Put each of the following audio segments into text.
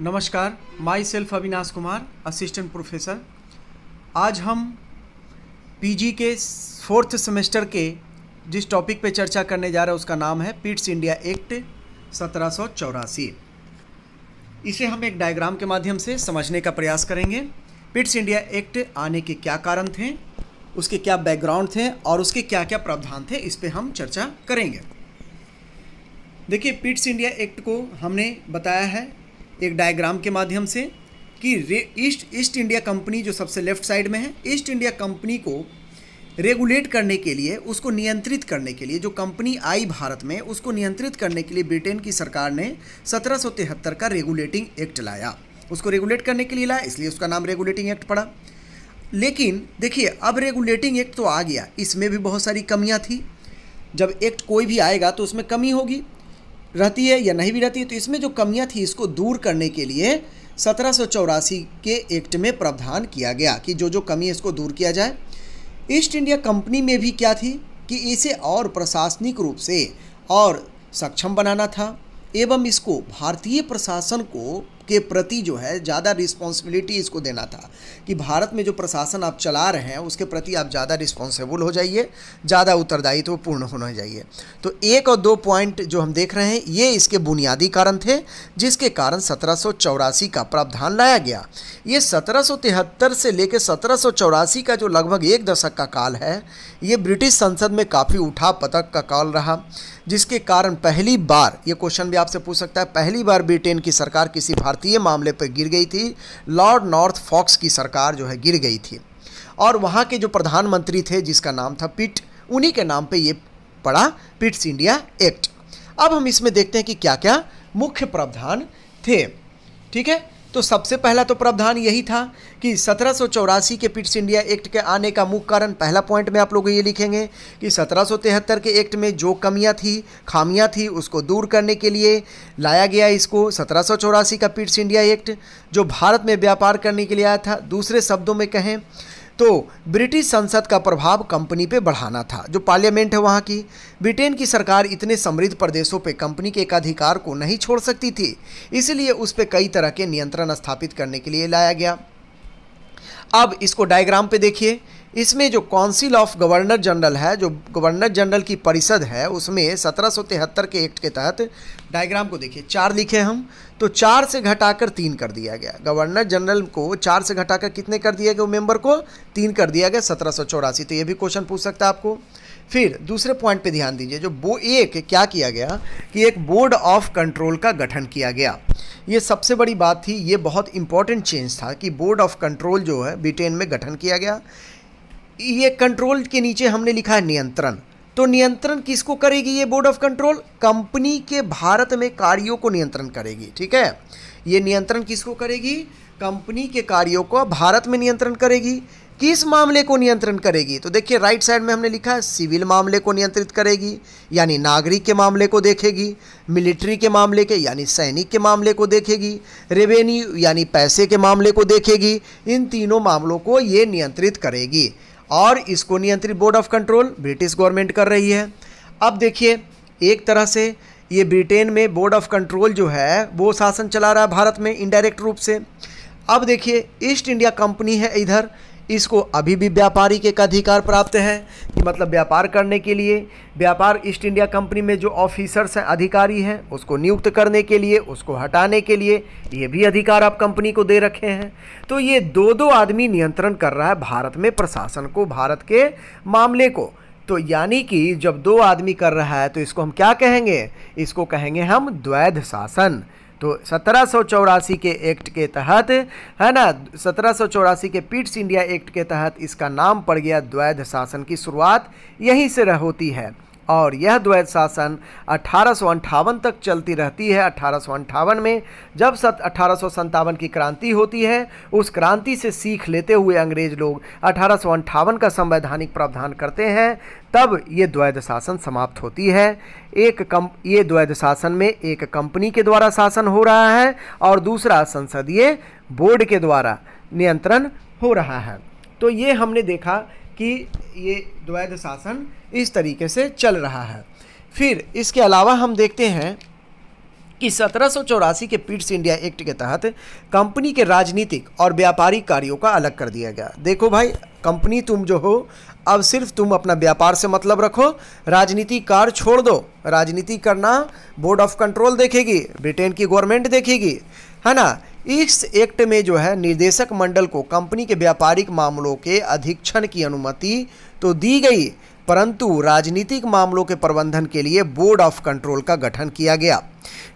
नमस्कार myself Avinash Kumar assistant professor आज हम पीजी के फोर्थ सेमेस्टर के जिस टॉपिक पे चर्चा करने जा रहे हैं उसका नाम है पिट्स इंडिया एक्ट सत्रह इसे हम एक डायग्राम के माध्यम से समझने का प्रयास करेंगे पिट्स इंडिया एक्ट आने के क्या कारण थे उसके क्या बैकग्राउंड थे और उसके क्या क्या प्रावधान थे इस पर हम चर्चा करेंगे देखिए पिट्स इंडिया एक्ट को हमने बताया है एक डायग्राम के माध्यम से कि ईस्ट ईस्ट इंडिया कंपनी जो सबसे लेफ्ट साइड में है ईस्ट इंडिया कंपनी को रेगुलेट करने के लिए उसको नियंत्रित करने के लिए जो कंपनी आई भारत में उसको नियंत्रित करने के लिए ब्रिटेन की सरकार ने सत्रह का रेगुलेटिंग एक्ट लाया उसको रेगुलेट करने के लिए लाया इसलिए उसका नाम रेगुलेटिंग एक्ट पड़ा लेकिन देखिए अब रेगुलेटिंग एक्ट तो आ गया इसमें भी बहुत सारी कमियां थी जब एक्ट कोई भी आएगा तो उसमें कमी होगी रहती है या नहीं भी रहती है तो इसमें जो कमियां थी इसको दूर करने के लिए सत्रह के एक्ट में प्रावधान किया गया कि जो जो कमी है इसको दूर किया जाए ईस्ट इंडिया कंपनी में भी क्या थी कि इसे और प्रशासनिक रूप से और सक्षम बनाना था एवं इसको भारतीय प्रशासन को के प्रति जो है ज़्यादा रिस्पॉन्सिबिलिटी इसको देना था कि भारत में जो प्रशासन आप चला रहे हैं उसके प्रति आप ज़्यादा रिस्पॉन्सिबल हो जाइए ज़्यादा उत्तरदायित्व पूर्ण होना चाहिए तो एक और दो पॉइंट जो हम देख रहे हैं ये इसके बुनियादी कारण थे जिसके कारण सत्रह का प्रावधान लाया गया ये सत्रह से लेकर सत्रह का जो लगभग एक दशक का काल है ये ब्रिटिश संसद में काफ़ी उठा पतक का काल रहा जिसके कारण पहली बार ये क्वेश्चन भी आपसे पूछ सकता है पहली बार ब्रिटेन की सरकार किसी भारत भारतीय मामले पर गिर गई थी लॉर्ड नॉर्थ फॉक्स की सरकार जो है गिर गई थी और वहाँ के जो प्रधानमंत्री थे जिसका नाम था पिट उन्हीं के नाम पे ये पड़ा पिट्स इंडिया एक्ट अब हम इसमें देखते हैं कि क्या क्या मुख्य प्रावधान थे ठीक है तो सबसे पहला तो प्रावधान यही था कि सत्रह के पिट्स इंडिया एक्ट के आने का मुख्य कारण पहला पॉइंट में आप लोग ये लिखेंगे कि सत्रह के एक्ट में जो कमियाँ थी खामियाँ थी उसको दूर करने के लिए लाया गया इसको सत्रह का पिट्स इंडिया एक्ट जो भारत में व्यापार करने के लिए आया था दूसरे शब्दों में कहें तो ब्रिटिश संसद का प्रभाव कंपनी पे बढ़ाना था जो पार्लियामेंट है वहाँ की ब्रिटेन की सरकार इतने समृद्ध प्रदेशों पे कंपनी के एकाधिकार को नहीं छोड़ सकती थी इसलिए उस पर कई तरह के नियंत्रण स्थापित करने के लिए लाया गया अब इसको डायग्राम पे देखिए इसमें जो काउंसिल ऑफ गवर्नर जनरल है जो गवर्नर जनरल की परिषद है उसमें सत्रह के एक्ट के तहत डायग्राम को देखिए चार लिखे हम तो चार से घटाकर तीन कर दिया गया गवर्नर जनरल को चार से घटाकर कितने कर दिया गया मेंबर को तीन कर दिया गया सत्रह तो ये भी क्वेश्चन पूछ सकता है आपको फिर दूसरे पॉइंट पे ध्यान दीजिए जो बो एक क्या किया गया कि एक बोर्ड ऑफ कंट्रोल का गठन किया गया ये सबसे बड़ी बात थी ये बहुत इंपॉर्टेंट चेंज था कि बोर्ड ऑफ कंट्रोल जो है ब्रिटेन में गठन किया गया ये कंट्रोल के नीचे हमने लिखा है नियंत्रण तो नियंत्रण किसको करेगी ये बोर्ड ऑफ कंट्रोल कंपनी के भारत में कार्यों को नियंत्रण करेगी ठीक है ये नियंत्रण किसको करेगी कंपनी के कार्यों को भारत में नियंत्रण करेगी किस मामले को नियंत्रण करेगी तो देखिए राइट साइड में हमने लिखा है सिविल मामले को नियंत्रित करेगी यानी नागरिक के मामले को देखेगी मिलिट्री के मामले के यानी सैनिक के मामले को देखेगी रेवेन्यू यानी पैसे के मामले को देखेगी इन तीनों मामलों को ये नियंत्रित करेगी और इसको नियंत्रित board of control British government कर रही है अब देखिए एक तरह से ये ब्रिटेन में बोर्ड ऑफ कंट्रोल जो है वो शासन चला रहा है भारत में इनडायरेक्ट रूप से अब देखिए ईस्ट इंडिया कंपनी है इधर इसको अभी भी व्यापारी के अधिकार प्राप्त है कि मतलब व्यापार करने के लिए व्यापार ईस्ट इंडिया कंपनी में जो ऑफिसर्स हैं अधिकारी हैं उसको नियुक्त करने के लिए उसको हटाने के लिए ये भी अधिकार आप कंपनी को दे रखे हैं तो ये दो दो आदमी नियंत्रण कर रहा है भारत में प्रशासन को भारत के मामले को तो यानी कि जब दो आदमी कर रहा है तो इसको हम क्या कहेंगे इसको कहेंगे हम द्वैध शासन तो सत्रह के एक्ट के तहत है ना सत्रह के पीट्स इंडिया एक्ट के तहत इसका नाम पड़ गया द्वैध शासन की शुरुआत यहीं से होती है और यह द्वैत शासन अठारह तक चलती रहती है अठारह में जब सत अठारह की क्रांति होती है उस क्रांति से सीख लेते हुए अंग्रेज लोग अठारह का संवैधानिक प्रावधान करते हैं तब ये द्वैध शासन समाप्त होती है एक कम ये द्वैध शासन में एक कंपनी के द्वारा शासन हो रहा है और दूसरा संसदीय बोर्ड के द्वारा नियंत्रण हो रहा है तो ये हमने देखा कि ये द्वैध शासन इस तरीके से चल रहा है फिर इसके अलावा हम देखते हैं कि सत्रह के पीट्स इंडिया एक्ट के तहत कंपनी के राजनीतिक और व्यापारिक कार्यों का अलग कर दिया गया देखो भाई कंपनी तुम जो हो अब सिर्फ तुम अपना व्यापार से मतलब रखो राजनीति कार छोड़ दो राजनीति करना बोर्ड ऑफ कंट्रोल देखेगी ब्रिटेन की गवर्नमेंट देखेगी है ना इस एक्ट में जो है निर्देशक मंडल को कंपनी के व्यापारिक मामलों के अधीक्षण की अनुमति तो दी गई परंतु राजनीतिक मामलों के प्रबंधन के लिए बोर्ड ऑफ कंट्रोल का गठन किया गया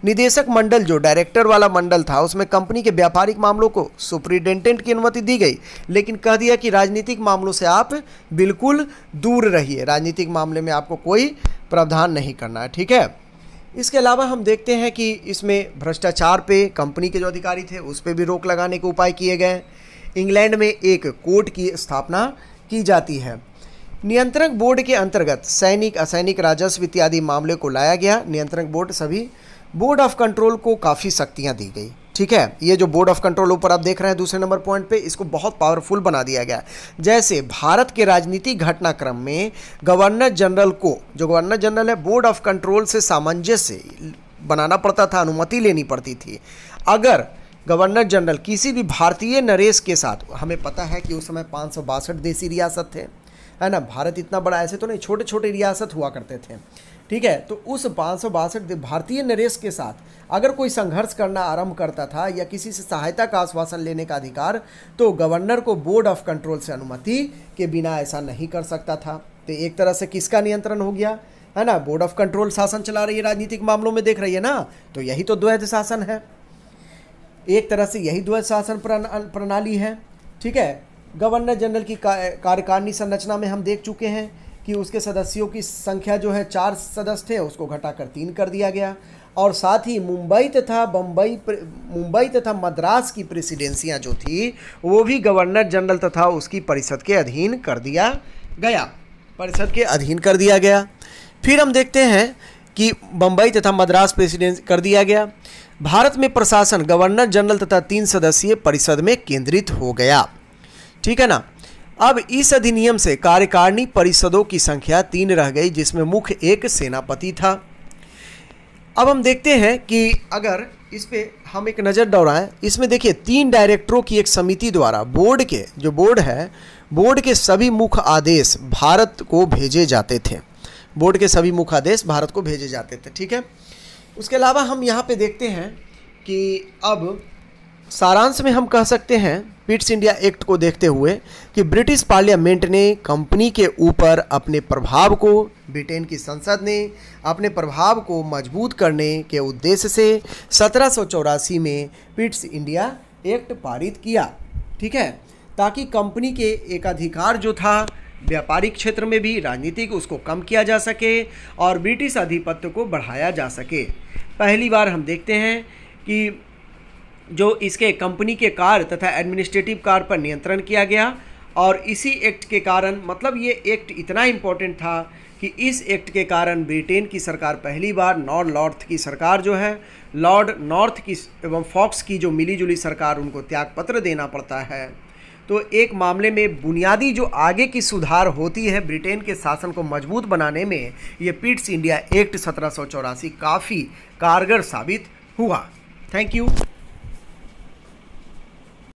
निदेशक मंडल जो डायरेक्टर वाला मंडल था उसमें कंपनी के व्यापारिक मामलों को सुप्रिटेंडेंट की अनुमति दी गई लेकिन कह दिया कि राजनीतिक मामलों से आप बिल्कुल दूर रहिए राजनीतिक मामले में आपको कोई प्रावधान नहीं करना है ठीक है इसके अलावा हम देखते हैं कि इसमें भ्रष्टाचार पे कंपनी के जो अधिकारी थे उस पर भी रोक लगाने के उपाय किए गए इंग्लैंड में एक कोर्ट की स्थापना की जाती है नियंत्रक बोर्ड के अंतर्गत सैनिक असैनिक राजस्व इत्यादि मामले को लाया गया नियंत्रक बोर्ड सभी बोर्ड ऑफ कंट्रोल को काफ़ी सख्तियाँ दी गई ठीक है ये जो बोर्ड ऑफ कंट्रोल ऊपर आप देख रहे हैं दूसरे नंबर पॉइंट पे इसको बहुत पावरफुल बना दिया गया जैसे भारत के राजनीतिक घटनाक्रम में गवर्नर जनरल को जो गवर्नर जनरल है बोर्ड ऑफ कंट्रोल से सामंजस्य बनाना पड़ता था अनुमति लेनी पड़ती थी अगर गवर्नर जनरल किसी भी भारतीय नरेश के साथ हमें पता है कि उस समय पाँच देसी रियासत थे है ना भारत इतना बड़ा ऐसे तो नहीं छोटे छोटे रियासत हुआ करते थे ठीक है तो उस पाँच भारतीय नरेश के साथ अगर कोई संघर्ष करना आरंभ करता था या किसी से सहायता का आश्वासन लेने का अधिकार तो गवर्नर को बोर्ड ऑफ कंट्रोल से अनुमति के बिना ऐसा नहीं कर सकता था तो एक तरह से किसका नियंत्रण हो गया है ना बोर्ड ऑफ कंट्रोल शासन चला रही है राजनीतिक मामलों में देख रही है ना तो यही तो द्वैध शासन है एक तरह से यही द्वैध शासन प्रणाली है ठीक है गवर्नर जनरल की कार्यकारिणी संरचना में हम देख चुके हैं कि उसके सदस्यों की संख्या जो है चार सदस्य थे उसको घटाकर तीन कर दिया गया और साथ ही मुंबई तथा बम्बई मुंबई तथा मद्रास की प्रेसिडेंसियाँ जो थी वो भी गवर्नर जनरल तथा उसकी परिषद के अधीन कर दिया गया परिषद के अधीन कर दिया गया फिर हम देखते हैं कि बम्बई तथा मद्रास प्रेसिडेंस कर दिया गया भारत में प्रशासन गवर्नर जनरल तथा तीन सदस्यीय परिषद में केंद्रित हो गया ठीक है ना अब इस अधिनियम से कार्यकारिणी परिषदों की संख्या तीन रह गई जिसमें मुख्य एक सेनापति था अब हम देखते हैं कि अगर इस पर हम एक नज़र दौड़ाएं इसमें देखिए तीन डायरेक्टरों की एक समिति द्वारा बोर्ड के जो बोर्ड है बोर्ड के सभी मुख्य आदेश भारत को भेजे जाते थे बोर्ड के सभी मुख्य आदेश भारत को भेजे जाते थे ठीक है उसके अलावा हम यहाँ पे देखते हैं कि अब सारांश में हम कह सकते हैं पिट्स इंडिया एक्ट को देखते हुए कि ब्रिटिश पार्लियामेंट ने कंपनी के ऊपर अपने प्रभाव को ब्रिटेन की संसद ने अपने प्रभाव को मजबूत करने के उद्देश्य से सत्रह में पिट्स इंडिया एक्ट पारित किया ठीक है ताकि कंपनी के एकाधिकार जो था व्यापारिक क्षेत्र में भी राजनीतिक उसको कम किया जा सके और ब्रिटिश आधिपत्य को बढ़ाया जा सके पहली बार हम देखते हैं कि जो इसके कंपनी के कार तथा एडमिनिस्ट्रेटिव कार पर नियंत्रण किया गया और इसी एक्ट के कारण मतलब ये एक्ट इतना इम्पोर्टेंट था कि इस एक्ट के कारण ब्रिटेन की सरकार पहली बार नॉर्थ लॉर्थ की सरकार जो है लॉर्ड नॉर्थ की एवं फॉक्स की जो मिलीजुली सरकार उनको त्यागपत्र देना पड़ता है तो एक मामले में बुनियादी जो आगे की सुधार होती है ब्रिटेन के शासन को मजबूत बनाने में ये पिट्स इंडिया एक्ट सत्रह काफ़ी कारगर साबित हुआ थैंक यू